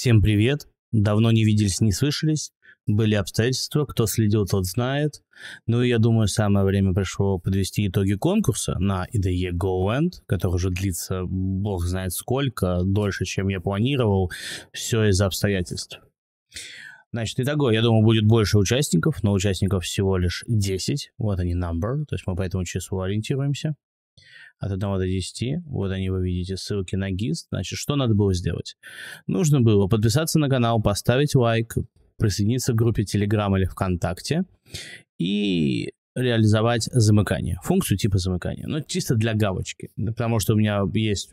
Всем привет! Давно не виделись, не слышались. Были обстоятельства, кто следил, тот знает. Ну и я думаю, самое время пришло подвести итоги конкурса на IDE GoLand, который уже длится бог знает сколько, дольше, чем я планировал. Все из-за обстоятельств. Значит, итого, я думаю, будет больше участников, но участников всего лишь 10. Вот они, number, то есть мы по этому числу ориентируемся от 1 до 10. Вот они, вы видите, ссылки на гист Значит, что надо было сделать? Нужно было подписаться на канал, поставить лайк, присоединиться к группе Telegram или ВКонтакте и реализовать замыкание, функцию типа замыкания. Но чисто для галочки, потому что у меня есть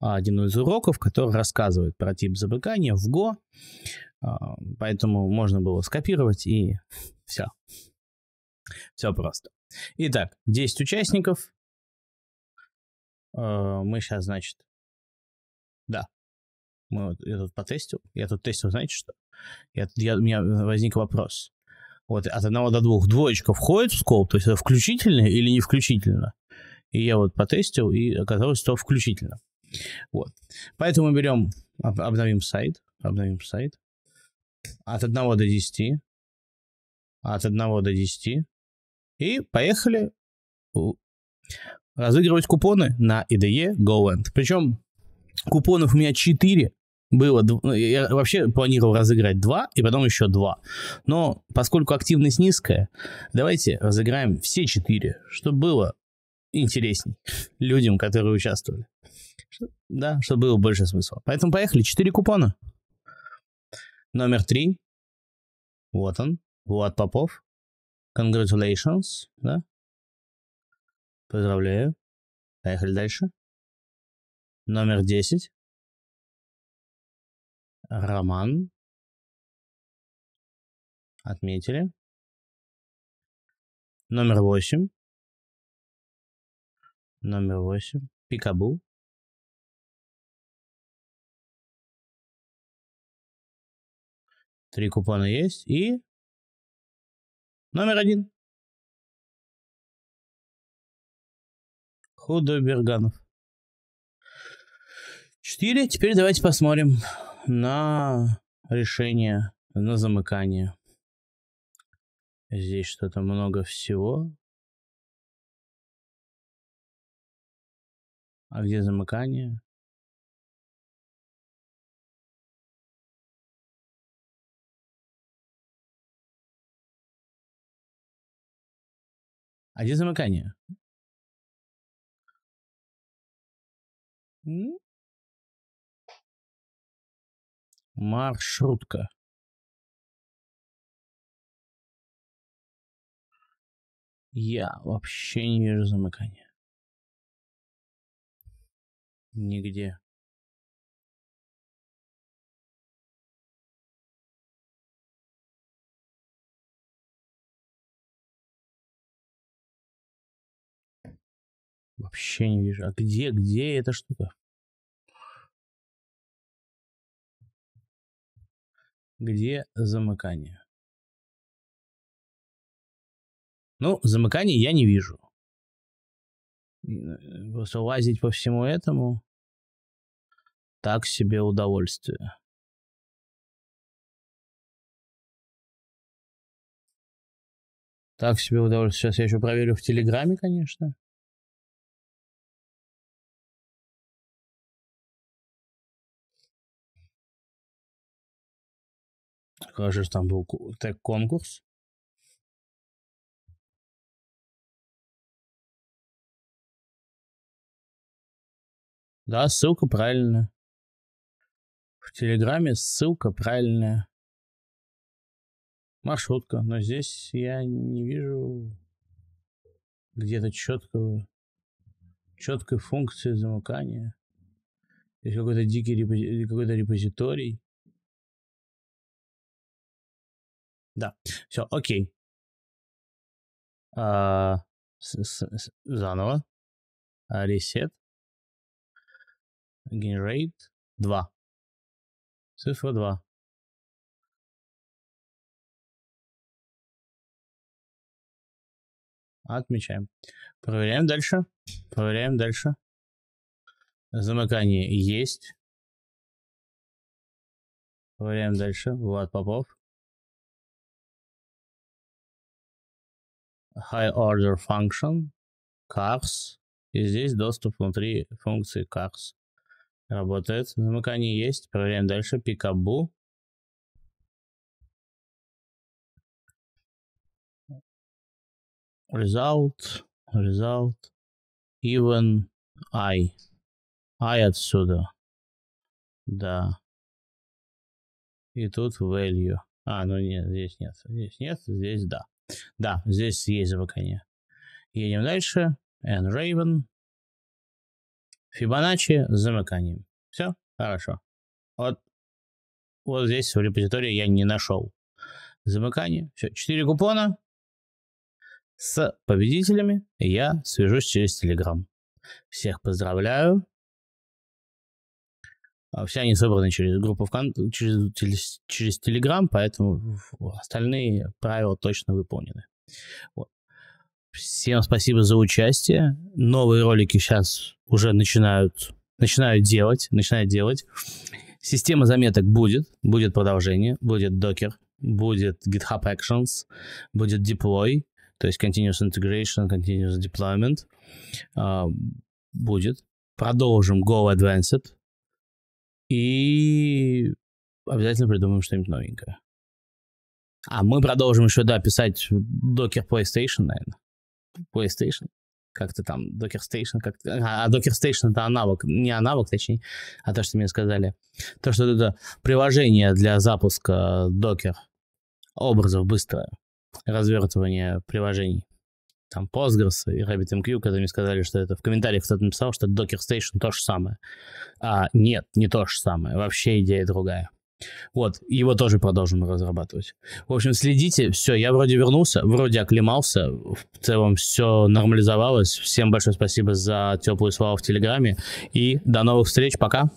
а, один из уроков, который рассказывает про тип замыкания в Go, а, поэтому можно было скопировать и все. Все просто. Итак, 10 участников, Э, мы сейчас, значит, да, мы вот, я тут потестил, я тут тестил, знаете что? Я, я, у меня э, возник вопрос. Вот от одного до двух двоечка входит в скоп, то есть это включительно или не включительно? И я вот потестил, и оказалось, что включительно. Вот. Поэтому берем, обновим сайт, обновим сайт. От одного до десяти, От одного до десяти И поехали разыгрывать купоны на IDE GoEnd. Причем купонов у меня 4, было, ну, я вообще планировал разыграть два и потом еще два. Но поскольку активность низкая, давайте разыграем все четыре, чтобы было интересней людям, которые участвовали. Да, чтобы было больше смысла. Поэтому поехали, четыре купона. Номер три. Вот он, вот Попов. Congratulations, да? Поздравляю. Поехали дальше. Номер 10. Роман. Отметили. Номер 8. Номер 8. Пикабу. Три купона есть. И номер один. Худо Берганов. Четыре. Теперь давайте посмотрим на решение, на замыкание. Здесь что-то много всего. А где замыкание? А где замыкание? Маршрутка. Я вообще не вижу замыкания. Нигде. Вообще не вижу. А где, где эта штука? Где замыкание? Ну, замыкание я не вижу. Просто э, лазить по всему этому так себе удовольствие. Так себе удовольствие. Сейчас я еще проверю в Телеграме, конечно. кажется, там был так конкурс Да, ссылка правильная. В Телеграме ссылка правильная. Маршрутка, но здесь я не вижу где-то четкого, четкой функции замыкания. Есть какой-то дикий репози- какой-то репозиторий. Да. Все, окей. А, с, с, с, заново. А, reset. Generate 2. Цифра 2. Отмечаем. Проверяем дальше. Проверяем дальше. Замыкание есть. Проверяем дальше. Влад Попов. high order function, cars, и здесь доступ внутри функции cars. Работает. Замыкание ну, есть. Проверяем дальше. Пикабу. Result. Result. Even I. I отсюда. Да. И тут value. А, ну нет, здесь нет. Здесь нет, здесь да. Да, здесь есть замыкание. Едем дальше. And Raven. Fibonacci с замыканием. Все хорошо. Вот, вот здесь в репозитории я не нашел замыкание. Все, 4 купона с победителями я свяжусь через Telegram. Всех поздравляю. А все они собраны через группу ВКон... через, через, телеграм поэтому остальные правила точно выполнены. Вот. Всем спасибо за участие. Новые ролики сейчас уже начинают, начинают делать, начинают делать. Система заметок будет, будет продолжение, будет докер, будет GitHub Actions, будет deploy, то есть continuous integration, continuous deployment. А, будет. Продолжим Go Advanced. И обязательно придумаем что-нибудь новенькое. А мы продолжим еще, да, писать Docker PlayStation, наверное. PlayStation. Как-то там, Docker Station, как а, а, Docker Station это аналог, не аналог, точнее, а то, что мне сказали. То, что это приложение для запуска Docker образов быстро, развертывание приложений там Postgres и RabbitMQ, когда мне сказали, что это в комментариях кто-то написал, что Docker Station то же самое. А, нет, не то же самое. Вообще идея другая. Вот, его тоже продолжим разрабатывать. В общем, следите. Все, я вроде вернулся, вроде оклемался. В целом все нормализовалось. Всем большое спасибо за теплые слова в Телеграме. И до новых встреч. Пока.